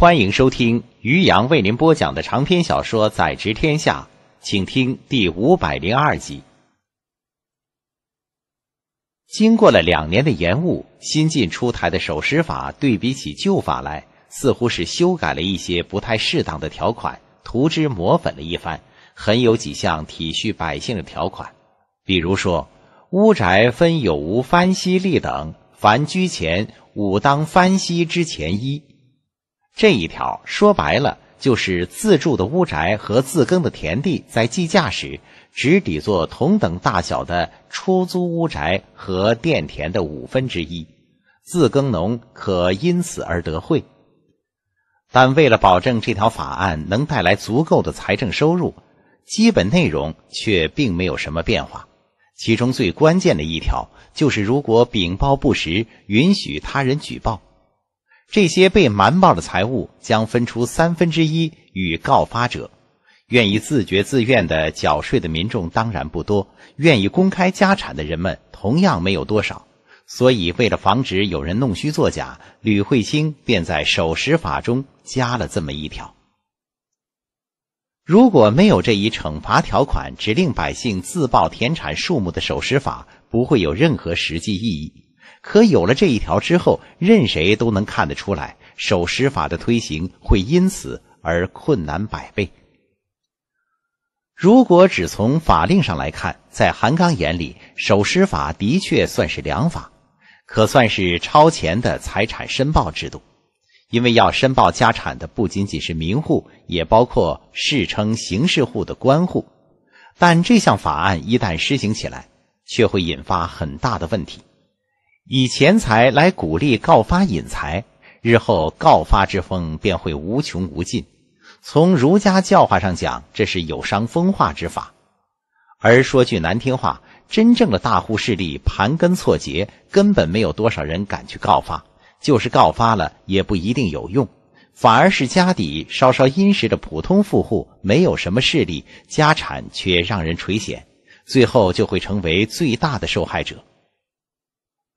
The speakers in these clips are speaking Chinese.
欢迎收听于洋为您播讲的长篇小说《宰执天下》，请听第五百零二集。经过了两年的延误，新晋出台的守时法对比起旧法来，似乎是修改了一些不太适当的条款，涂脂抹粉了一番，很有几项体恤百姓的条款。比如说，屋宅分有无翻息利等，凡居前武当翻息之前一。这一条说白了，就是自住的屋宅和自耕的田地在计价时，只抵作同等大小的出租屋宅和佃田的五分之一，自耕农可因此而得惠。但为了保证这条法案能带来足够的财政收入，基本内容却并没有什么变化。其中最关键的一条，就是如果禀报不实，允许他人举报。这些被瞒报的财物将分出三分之一与告发者。愿意自觉自愿的缴税的民众当然不多，愿意公开家产的人们同样没有多少。所以，为了防止有人弄虚作假，吕惠卿便在守时法中加了这么一条。如果没有这一惩罚条款，指令百姓自报田产数目的守时法不会有任何实际意义。可有了这一条之后，任谁都能看得出来，守时法的推行会因此而困难百倍。如果只从法令上来看，在韩刚眼里，守时法的确算是良法，可算是超前的财产申报制度。因为要申报家产的不仅仅是民户，也包括世称刑事户的官户。但这项法案一旦施行起来，却会引发很大的问题。以钱财来鼓励告发引财，日后告发之风便会无穷无尽。从儒家教化上讲，这是有伤风化之法。而说句难听话，真正的大户势力盘根错节，根本没有多少人敢去告发。就是告发了，也不一定有用，反而是家底稍稍殷实的普通富户，没有什么势力，家产却让人垂涎，最后就会成为最大的受害者。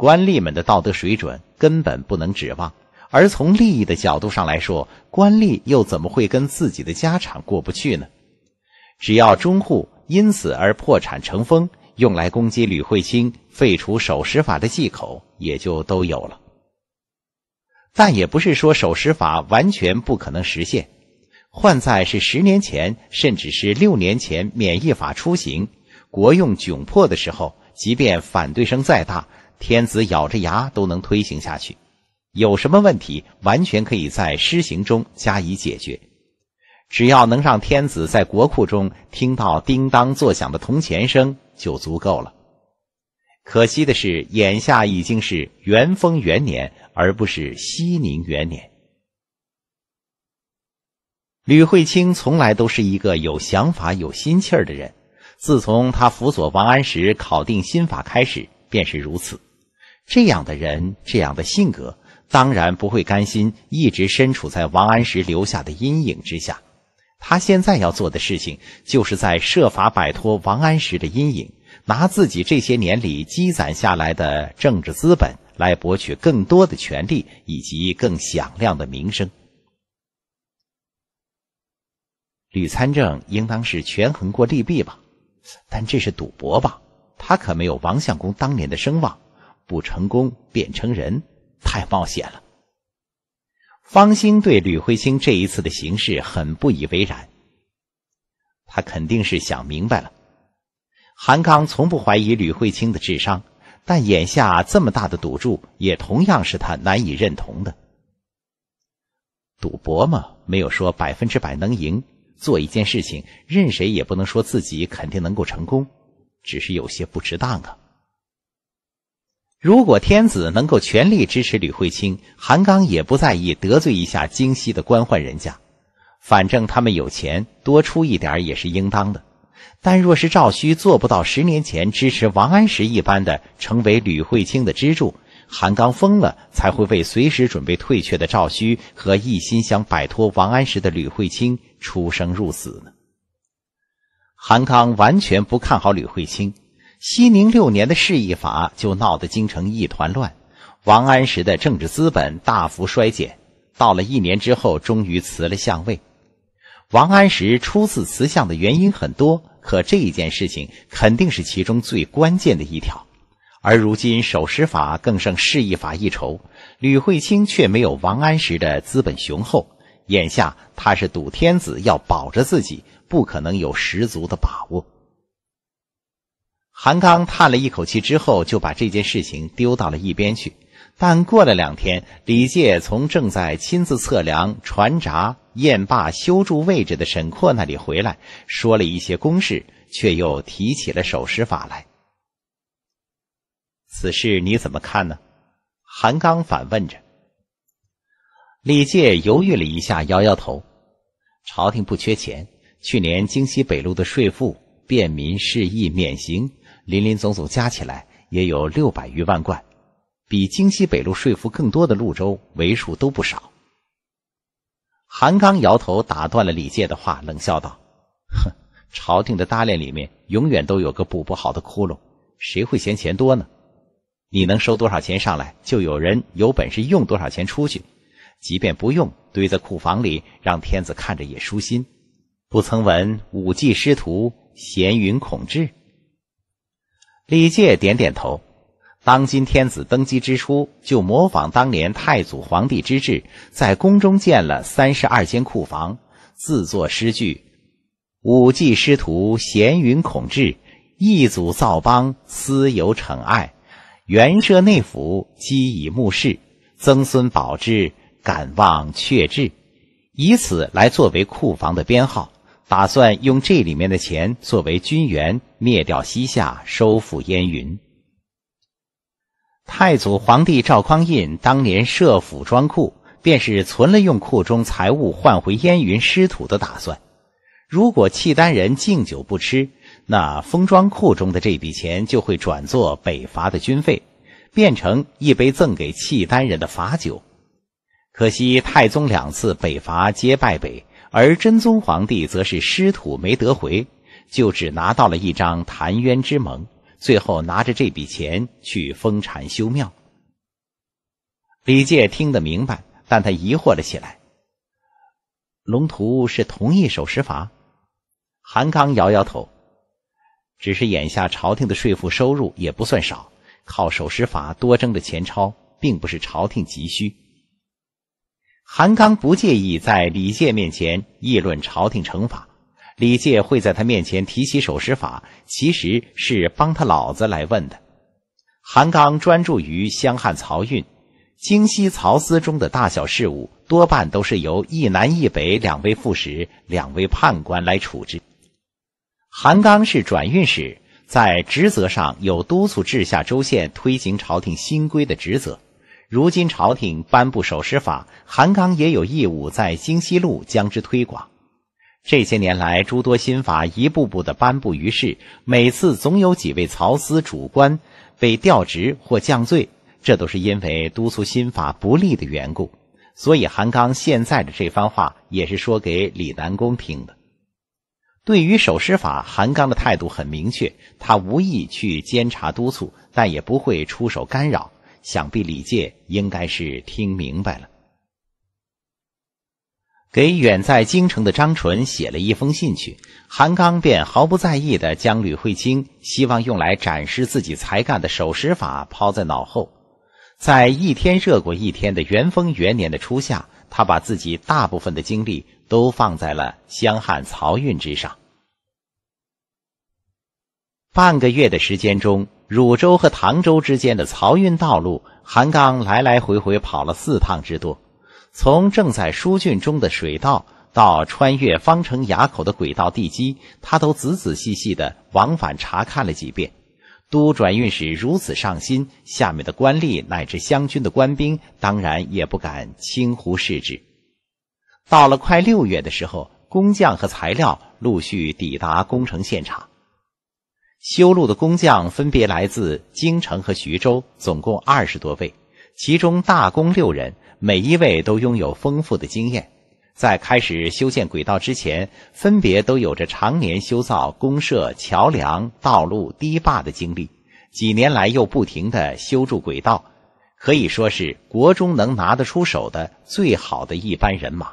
官吏们的道德水准根本不能指望，而从利益的角度上来说，官吏又怎么会跟自己的家产过不去呢？只要中户因此而破产成风，用来攻击吕慧卿废除守时法的借口也就都有了。但也不是说守时法完全不可能实现，换在是十年前甚至是六年前，免疫法出行、国用窘迫的时候，即便反对声再大。天子咬着牙都能推行下去，有什么问题完全可以在施行中加以解决，只要能让天子在国库中听到叮当作响的铜钱声就足够了。可惜的是，眼下已经是元丰元年，而不是熙宁元年。吕惠卿从来都是一个有想法、有心气儿的人，自从他辅佐王安石考定新法开始，便是如此。这样的人，这样的性格，当然不会甘心一直身处在王安石留下的阴影之下。他现在要做的事情，就是在设法摆脱王安石的阴影，拿自己这些年里积攒下来的政治资本，来博取更多的权利以及更响亮的名声。吕参政应当是权衡过利弊吧，但这是赌博吧？他可没有王相公当年的声望。不成功变成人太冒险了。方兴对吕慧卿这一次的行事很不以为然，他肯定是想明白了。韩刚从不怀疑吕慧清的智商，但眼下这么大的赌注，也同样是他难以认同的。赌博嘛，没有说百分之百能赢。做一件事情，任谁也不能说自己肯定能够成功，只是有些不值当啊。如果天子能够全力支持吕惠卿，韩刚也不在意得罪一下京西的官宦人家，反正他们有钱，多出一点也是应当的。但若是赵顼做不到十年前支持王安石一般的，成为吕惠卿的支柱，韩刚疯了才会为随时准备退却的赵顼和一心想摆脱王安石的吕惠卿出生入死呢？韩刚完全不看好吕惠卿。西宁六年的释义法就闹得京城一团乱，王安石的政治资本大幅衰减，到了一年之后，终于辞了相位。王安石初次辞相的原因很多，可这一件事情肯定是其中最关键的一条。而如今守时法更胜释义法一筹，吕惠卿却没有王安石的资本雄厚。眼下他是赌天子要保着自己，不可能有十足的把握。韩刚叹了一口气之后，就把这件事情丢到了一边去。但过了两天，李介从正在亲自测量船闸堰坝修筑位置的沈括那里回来，说了一些公事，却又提起了守时法来。此事你怎么看呢？韩刚反问着。李介犹豫了一下，摇摇头：“朝廷不缺钱，去年京西北路的税赋便民释义免行。”林林总总加起来也有六百余万贯，比京西北路说服更多的路州为数都不少。韩刚摇头打断了李介的话，冷笑道：“哼，朝廷的搭链里面永远都有个补不好的窟窿，谁会嫌钱多呢？你能收多少钱上来，就有人有本事用多少钱出去。即便不用，堆在库房里，让天子看着也舒心。不曾闻五季师徒闲云孔志？”李诫点点头，当今天子登基之初，就模仿当年太祖皇帝之制，在宫中建了三十二间库房，自作诗句：“武帝师徒闲云孔志，一祖造邦私有宠爱，元设内府积以目视，曾孙保之敢忘阙志，以此来作为库房的编号。”打算用这里面的钱作为军援，灭掉西夏，收复燕云。太祖皇帝赵匡胤当年设府装库，便是存了用库中财物换回燕云失土的打算。如果契丹人敬酒不吃，那封装库中的这笔钱就会转作北伐的军费，变成一杯赠给契丹人的罚酒。可惜太宗两次北伐皆败北。而真宗皇帝则是失土没得回，就只拿到了一张潭渊之盟，最后拿着这笔钱去封禅修庙。李诫听得明白，但他疑惑了起来：龙图是同一守时法？韩刚摇摇头，只是眼下朝廷的税赋收入也不算少，靠守时法多征的钱钞，并不是朝廷急需。韩刚不介意在李诫面前议论朝廷惩罚，李诫会在他面前提起守时法，其实是帮他老子来问的。韩刚专注于湘汉漕运，京西漕司中的大小事务，多半都是由一南一北两位副使、两位判官来处置。韩刚是转运使，在职责上有督促治下州县推行朝廷新规的职责。如今朝廷颁布守师法，韩刚也有义务在京西路将之推广。这些年来，诸多新法一步步的颁布于世，每次总有几位曹司主官被调职或降罪，这都是因为督促新法不利的缘故。所以韩刚现在的这番话也是说给李南公听的。对于守师法，韩刚的态度很明确，他无意去监察督促，但也不会出手干扰。想必李介应该是听明白了，给远在京城的张纯写了一封信去。韩刚便毫不在意的将吕慧卿希望用来展示自己才干的手时法抛在脑后，在一天热过一天的元丰元年的初夏，他把自己大部分的精力都放在了湘汉漕运之上。半个月的时间中。汝州和唐州之间的漕运道路，韩刚来来回回跑了四趟之多。从正在疏浚中的水道，到穿越方城垭口的轨道地基，他都仔仔细细地往返查看了几遍。都转运使如此上心，下面的官吏乃至湘军的官兵，当然也不敢轻忽视之。到了快六月的时候，工匠和材料陆续抵达工程现场。修路的工匠分别来自京城和徐州，总共二十多位，其中大工六人，每一位都拥有丰富的经验。在开始修建轨道之前，分别都有着常年修造公社桥梁、道路、堤坝的经历。几年来又不停的修筑轨道，可以说是国中能拿得出手的最好的一班人马。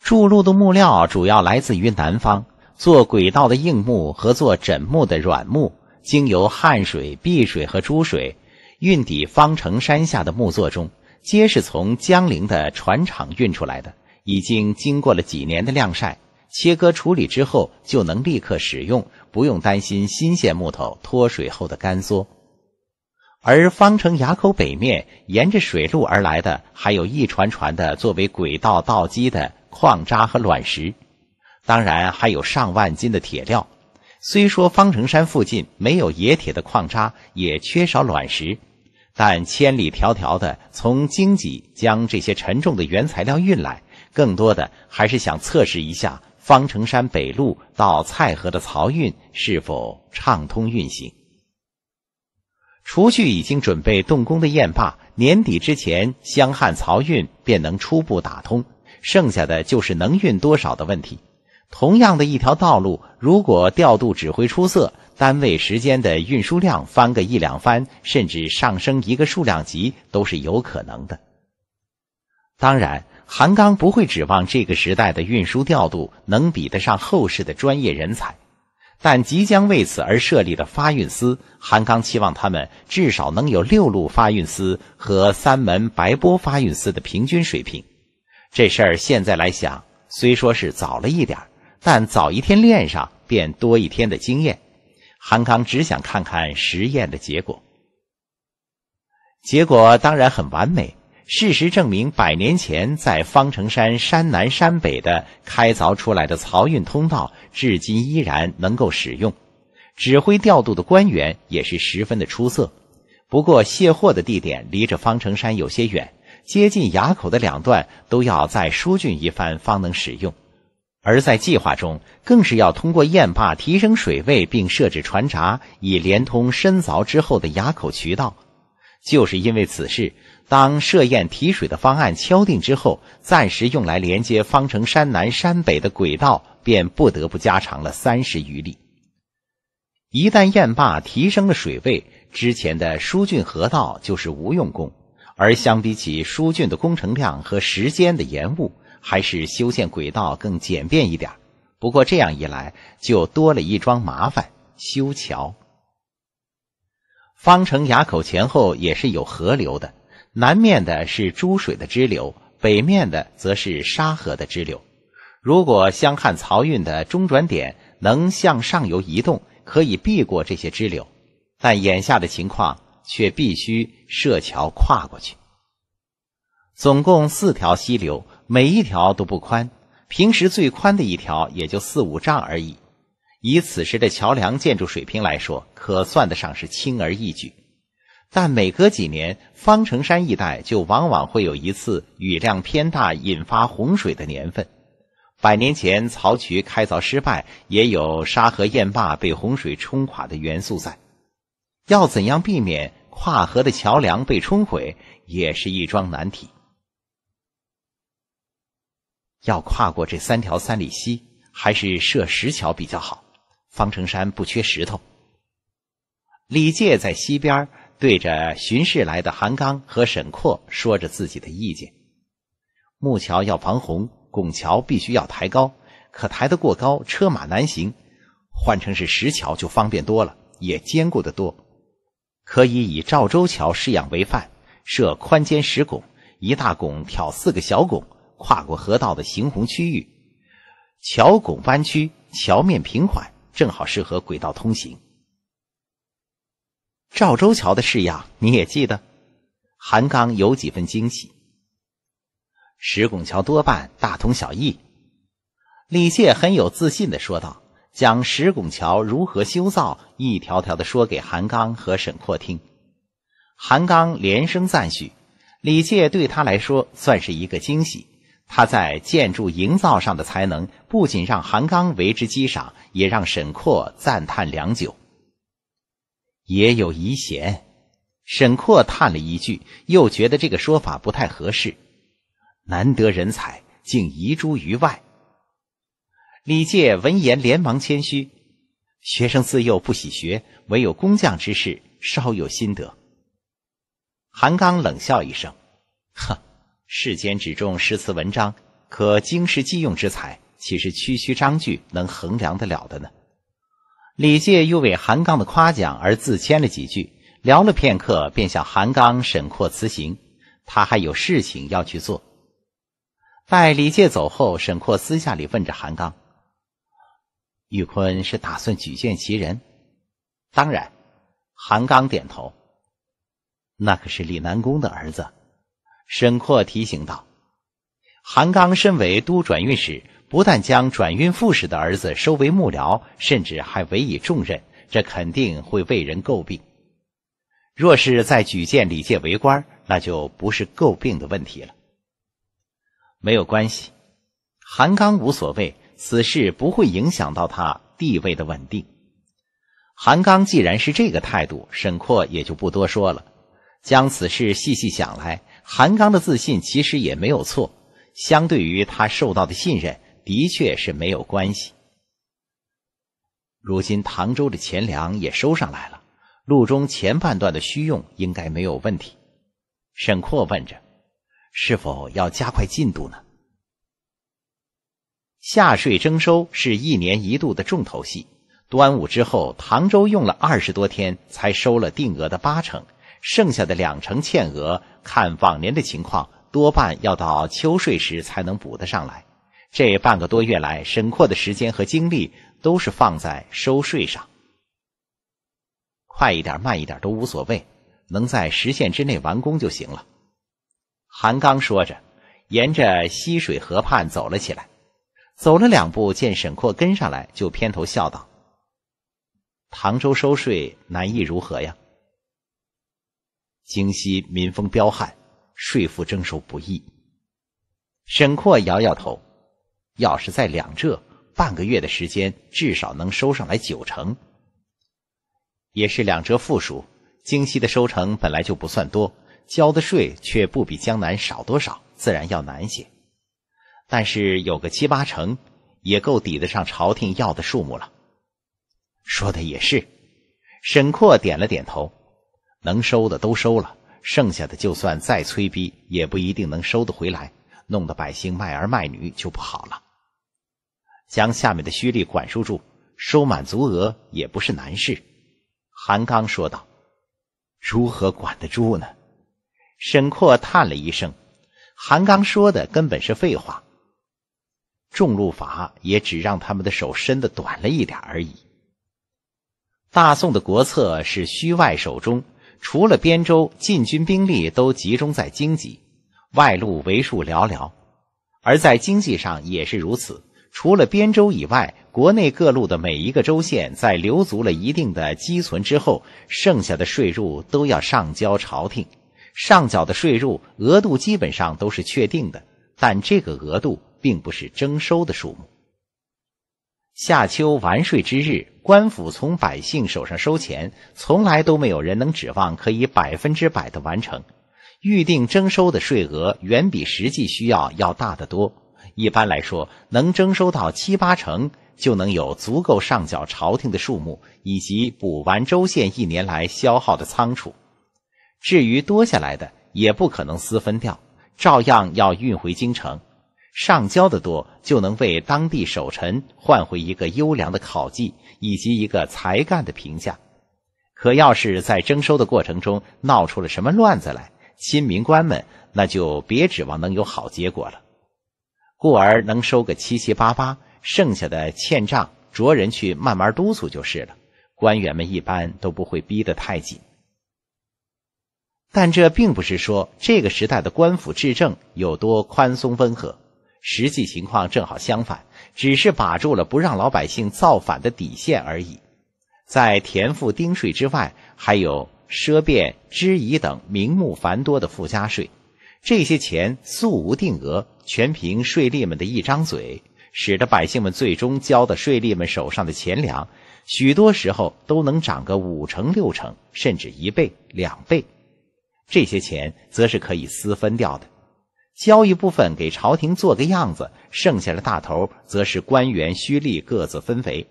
筑路的木料主要来自于南方。做轨道的硬木和做枕木的软木，经由汉水、碧水和珠水，运抵方城山下的木座中，皆是从江陵的船厂运出来的。已经经过了几年的晾晒、切割处理之后，就能立刻使用，不用担心新鲜木头脱水后的干缩。而方城崖口北面，沿着水路而来的，还有一船船的作为轨道道基的矿渣和卵石。当然还有上万斤的铁料。虽说方城山附近没有冶铁的矿渣，也缺少卵石，但千里迢迢的从荆棘将这些沉重的原材料运来，更多的还是想测试一下方城山北路到蔡河的漕运是否畅通运行。除去已经准备动工的堰坝，年底之前湘汉漕运便能初步打通，剩下的就是能运多少的问题。同样的一条道路，如果调度指挥出色，单位时间的运输量翻个一两番，甚至上升一个数量级都是有可能的。当然，韩刚不会指望这个时代的运输调度能比得上后世的专业人才，但即将为此而设立的发运司，韩刚期望他们至少能有六路发运司和三门白波发运司的平均水平。这事儿现在来想，虽说是早了一点。但早一天练上，便多一天的经验。韩刚只想看看实验的结果。结果当然很完美。事实证明，百年前在方城山山南山北的开凿出来的漕运通道，至今依然能够使用。指挥调度的官员也是十分的出色。不过卸货的地点离着方城山有些远，接近崖口的两段都要再疏浚一番，方能使用。而在计划中，更是要通过堰坝提升水位，并设置船闸，以连通深凿之后的垭口渠道。就是因为此事，当设堰提水的方案敲定之后，暂时用来连接方城山南山北的轨道便不得不加长了三十余里。一旦堰坝提升了水位，之前的疏浚河道就是无用功。而相比起疏浚的工程量和时间的延误。还是修建轨道更简便一点。不过这样一来，就多了一桩麻烦：修桥。方城垭口前后也是有河流的，南面的是朱水的支流，北面的则是沙河的支流。如果湘汉漕运的中转点能向上游移动，可以避过这些支流。但眼下的情况却必须设桥跨过去。总共四条溪流。每一条都不宽，平时最宽的一条也就四五丈而已。以此时的桥梁建筑水平来说，可算得上是轻而易举。但每隔几年，方城山一带就往往会有一次雨量偏大引发洪水的年份。百年前曹渠开凿失败，也有沙河堰坝被洪水冲垮的元素在。要怎样避免跨河的桥梁被冲毁，也是一桩难题。要跨过这三条三里溪，还是设石桥比较好。方城山不缺石头。李介在西边对着巡视来的韩刚和沈括说着自己的意见：木桥要防洪，拱桥必须要抬高，可抬得过高，车马难行。换成是石桥就方便多了，也坚固得多。可以以赵州桥式样为范，设宽肩石拱，一大拱挑四个小拱。跨过河道的行洪区域，桥拱弯曲，桥面平缓，正好适合轨道通行。赵州桥的式样你也记得？韩刚有几分惊喜。石拱桥多半大同小异，李谢很有自信的说道，将石拱桥如何修造一条条的说给韩刚和沈括听。韩刚连声赞许，李谢对他来说算是一个惊喜。他在建筑营造上的才能，不仅让韩刚为之激赏，也让沈括赞叹良久。也有遗贤，沈括叹了一句，又觉得这个说法不太合适。难得人才，竟遗诸于外。李介闻言连忙谦虚：“学生自幼不喜学，唯有工匠之事稍有心得。”韩刚冷笑一声：“哼。”世间只重诗词文章，可经世济用之才，岂是区区章句能衡量得了的呢？李介又为韩刚的夸奖而自谦了几句，聊了片刻，便向韩刚、沈括辞行，他还有事情要去做。待李介走后，沈括私下里问着韩刚：“玉坤是打算举荐其人？”“当然。”韩刚点头，“那可是李南宫的儿子。”沈括提醒道：“韩刚身为都转运使，不但将转运副使的儿子收为幕僚，甚至还委以重任，这肯定会被人诟病。若是再举荐李介为官，那就不是诟病的问题了。没有关系，韩刚无所谓，此事不会影响到他地位的稳定。韩刚既然是这个态度，沈括也就不多说了。将此事细细想来。”韩刚的自信其实也没有错，相对于他受到的信任，的确是没有关系。如今唐州的钱粮也收上来了，路中前半段的需用应该没有问题。沈括问着：“是否要加快进度呢？”夏税征收是一年一度的重头戏，端午之后，唐州用了二十多天才收了定额的八成。剩下的两成欠额，看往年的情况，多半要到秋税时才能补得上来。这半个多月来，沈括的时间和精力都是放在收税上，快一点、慢一点都无所谓，能在时限之内完工就行了。韩刚说着，沿着溪水河畔走了起来，走了两步，见沈括跟上来，就偏头笑道：“唐州收税难易如何呀？”京西民风彪悍，税赋征收不易。沈括摇摇头：“要是在两浙，半个月的时间至少能收上来九成，也是两浙富庶。京西的收成本来就不算多，交的税却不比江南少多少，自然要难些。但是有个七八成，也够抵得上朝廷要的数目了。”说的也是，沈括点了点头。能收的都收了，剩下的就算再催逼，也不一定能收得回来，弄得百姓卖儿卖女就不好了。将下面的虚吏管束住，收满足额也不是难事。”韩刚说道，“如何管得住呢？”沈括叹了一声，“韩刚说的根本是废话，重禄法也只让他们的手伸得短了一点而已。大宋的国策是虚外守中。”除了边州，禁军兵力都集中在京畿，外路为数寥寥；而在经济上也是如此。除了边州以外，国内各路的每一个州县，在留足了一定的积存之后，剩下的税入都要上交朝廷。上缴的税入额度基本上都是确定的，但这个额度并不是征收的数目。夏秋完税之日，官府从百姓手上收钱，从来都没有人能指望可以百分之百的完成预定征收的税额，远比实际需要要大得多。一般来说，能征收到七八成，就能有足够上缴朝廷的数目，以及补完州县一年来消耗的仓储。至于多下来的，也不可能私分掉，照样要运回京城。上交的多，就能为当地守臣换回一个优良的考绩以及一个才干的评价。可要是在征收的过程中闹出了什么乱子来，亲民官们那就别指望能有好结果了。故而能收个七七八八，剩下的欠账着人去慢慢督促就是了。官员们一般都不会逼得太紧。但这并不是说这个时代的官府治政有多宽松温和。实际情况正好相反，只是把住了不让老百姓造反的底线而已。在田赋丁税之外，还有奢变、支疑等名目繁多的附加税。这些钱素无定额，全凭税吏们的一张嘴，使得百姓们最终交的税吏们手上的钱粮，许多时候都能涨个五成、六成，甚至一倍、两倍。这些钱则是可以私分掉的。交一部分给朝廷做个样子，剩下的大头则是官员虚吏各自分肥，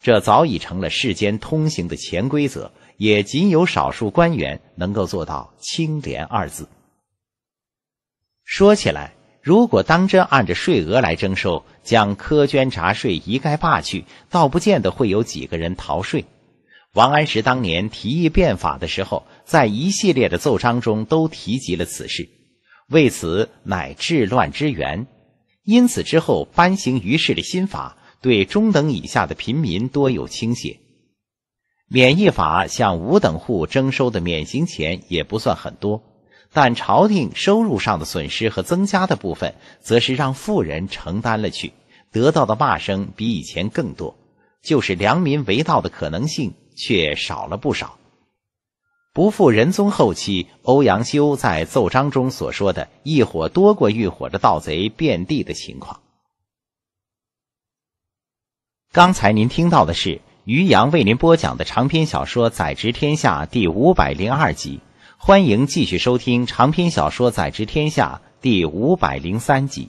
这早已成了世间通行的潜规则，也仅有少数官员能够做到清廉二字。说起来，如果当真按着税额来征收，将苛捐杂税一概罢去，倒不见得会有几个人逃税。王安石当年提议变法的时候，在一系列的奏章中都提及了此事。为此乃治乱之源，因此之后颁行于世的新法对中等以下的贫民多有倾斜，免役法向五等户征收的免刑钱也不算很多，但朝廷收入上的损失和增加的部分，则是让富人承担了去，得到的骂声比以前更多，就是良民为盗的可能性却少了不少。不负仁宗后期，欧阳修在奏章中所说的“一伙多过一伙的盗贼遍地的情况。刚才您听到的是于洋为您播讲的长篇小说《宰执天下》第五百零二集，欢迎继续收听长篇小说《宰执天下》第五百零三集。